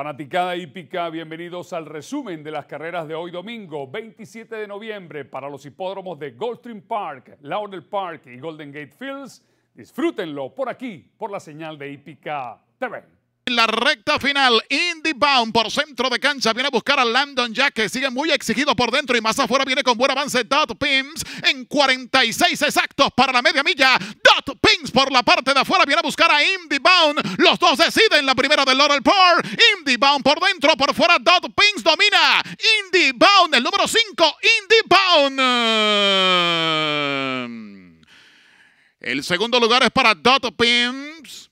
Fanaticada hípica, bienvenidos al resumen de las carreras de hoy domingo, 27 de noviembre, para los hipódromos de Goldstream Park, Laurel Park y Golden Gate Fields. Disfrútenlo por aquí, por la señal de hípica TV. En la recta final, Indy Bound por centro de cancha. Viene a buscar a Landon Jack, que sigue muy exigido por dentro y más afuera viene con buen avance. Dot Pims en 46 exactos para la media milla. Dot Pims por la parte de afuera viene a buscar a Indy Bound. Los dos deciden la primera del Laurel Park. Indy Bound por dentro, por fuera. Dot Pims domina. Indy Bound, el número 5. Indy Bound. El segundo lugar es para Dot Pims.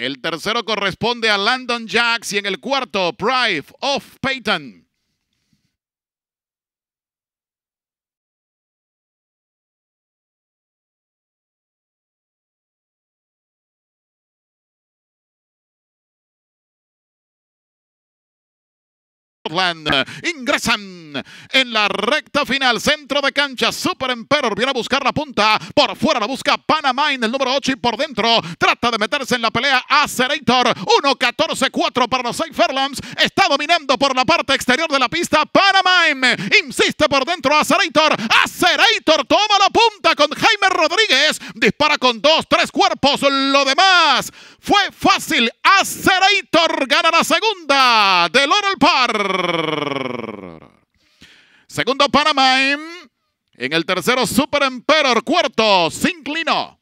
El tercero corresponde a Landon Jacks y en el cuarto, Pride of Peyton. Ingresan en la recta final. Centro de cancha. Super Emperor viene a buscar la punta. Por fuera la busca Panamá en el número 8 y por dentro trata de meterse en la pelea. Acerator. 1-14-4 para los 6 Está dominando por la parte exterior de la pista. Panamá insiste por dentro. Acerator. Acerator toma la punta con Jaime Rodríguez. Dispara con dos, tres cuerpos. Lo demás. Fue fácil. Acerator gana la segunda ¡De oro Park. par. Segundo Panamá. En el tercero Super Emperor. Cuarto se inclinó.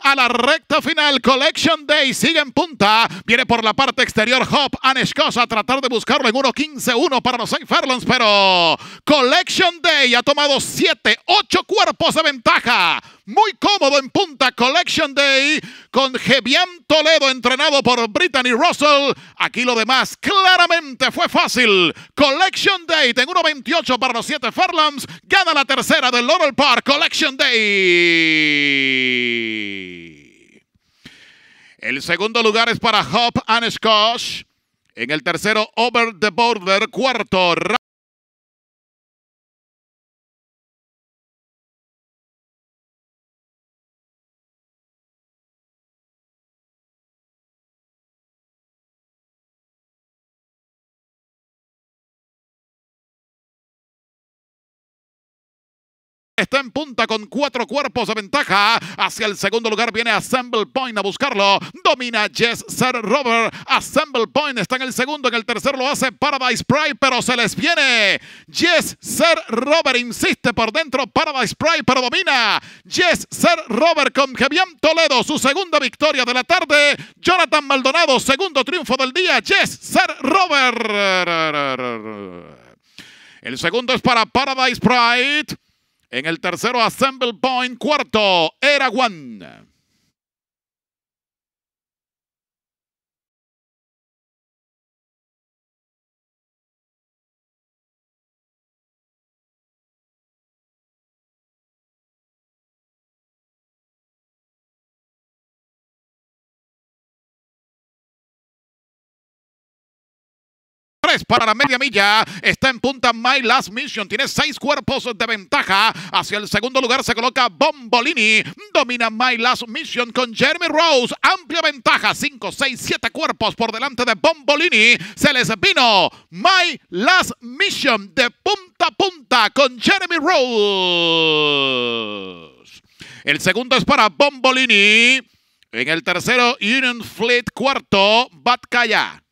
a la recta final. Collection Day sigue en punta. Viene por la parte exterior Hop Aneshkosa a tratar de buscarlo en 15 1 para los 6 pero Collection Day ha tomado 7, 8 cuerpos de ventaja muy cómodo en punta Collection Day con Gebian Toledo entrenado por Brittany Russell. Aquí lo demás claramente fue fácil. Collection Day en 1.28 para los 7 Farlands. Gana la tercera del Laurel Park Collection Day. El segundo lugar es para Hop and Scotch. En el tercero, Over the Border. Cuarto, Está en punta con cuatro cuerpos de ventaja. Hacia el segundo lugar viene Assemble Point a buscarlo. Domina Jess Sir Robert. Assemble Point está en el segundo. En el tercero lo hace Paradise Pride, pero se les viene. Jess Sir Robert insiste por dentro. Paradise Pride, pero domina. Jess Sir Robert con Javián Toledo. Su segunda victoria de la tarde. Jonathan Maldonado, segundo triunfo del día. Jess Sir Robert. El segundo es para Paradise Pride. En el tercero, Assemble Point. Cuarto, Era One. para la media milla. Está en punta My Last Mission. Tiene seis cuerpos de ventaja. Hacia el segundo lugar se coloca Bombolini. Domina My Last Mission con Jeremy Rose. Amplia ventaja. Cinco, seis, siete cuerpos por delante de Bombolini. Se les vino My Last Mission de punta a punta con Jeremy Rose. El segundo es para Bombolini. En el tercero, Union Fleet. Cuarto, Batkaya.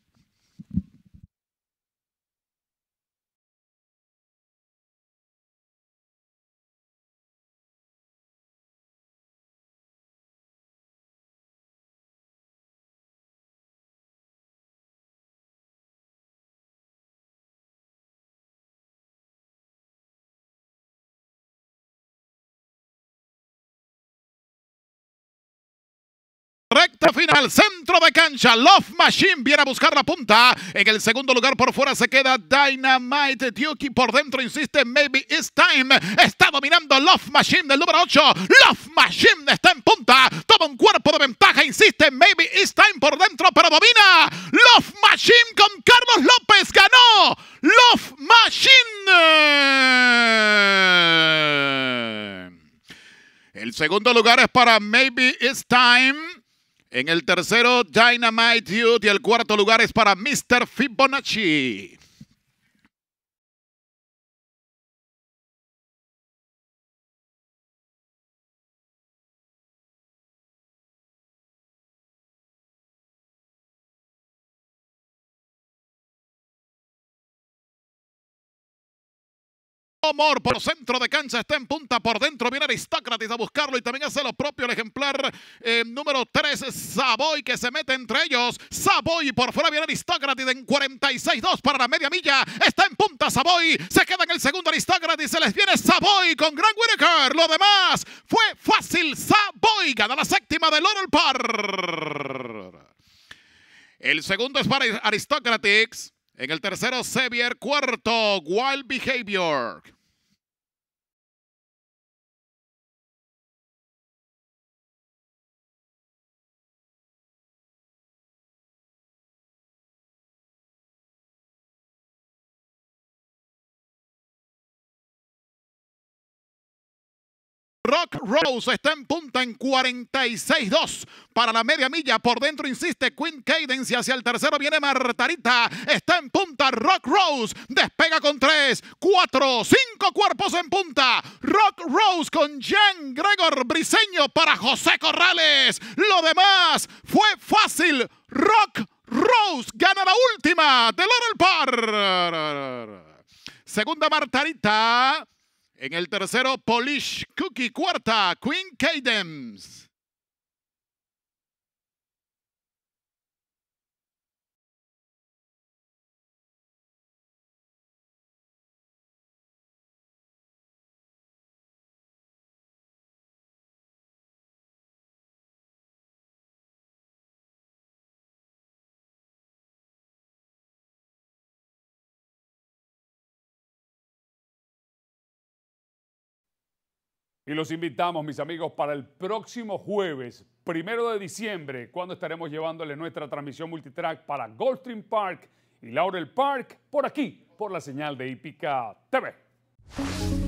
recta final, centro de cancha. Love Machine viene a buscar la punta. En el segundo lugar por fuera se queda Dynamite Duki. Por dentro insiste, maybe it's time. Está dominando Love Machine del número 8. Love Machine está en punta. Toma un cuerpo de ventaja, insiste, maybe it's time por dentro, pero domina. Love Machine con Carlos López ganó. Love Machine. El segundo lugar es para Maybe It's Time. En el tercero, Dynamite Youth. Y el cuarto lugar es para Mr. Fibonacci. Amor por centro de cancha, está en punta por dentro, viene Aristócrates a buscarlo y también hace lo propio el ejemplar eh, número 3, Savoy, que se mete entre ellos. Savoy por fuera viene Aristócrates en 46-2 para la media milla, está en punta Savoy, se queda en el segundo Aristócrates, se les viene Savoy con Gran Whitaker, lo demás fue fácil, Savoy gana la séptima de Laurel Park. El segundo es para aristocratics En el tercero, Sevier, Cuarto, Wild Behavior. Rock Rose está en punta en 46-2 para la media milla. Por dentro insiste Queen Cadence hacia el tercero viene Martarita. Está en punta Rock Rose. Despega con 3, 4, 5 cuerpos en punta. Rock Rose con Jean Gregor Briseño para José Corrales. Lo demás fue fácil. Rock Rose gana la última de oro Park. Segunda Martarita. En el tercero, Polish Cookie. Cuarta, Queen Cadence. Y los invitamos, mis amigos, para el próximo jueves, primero de diciembre, cuando estaremos llevándole nuestra transmisión multitrack para Goldstream Park y Laurel Park, por aquí, por la señal de Hípica TV.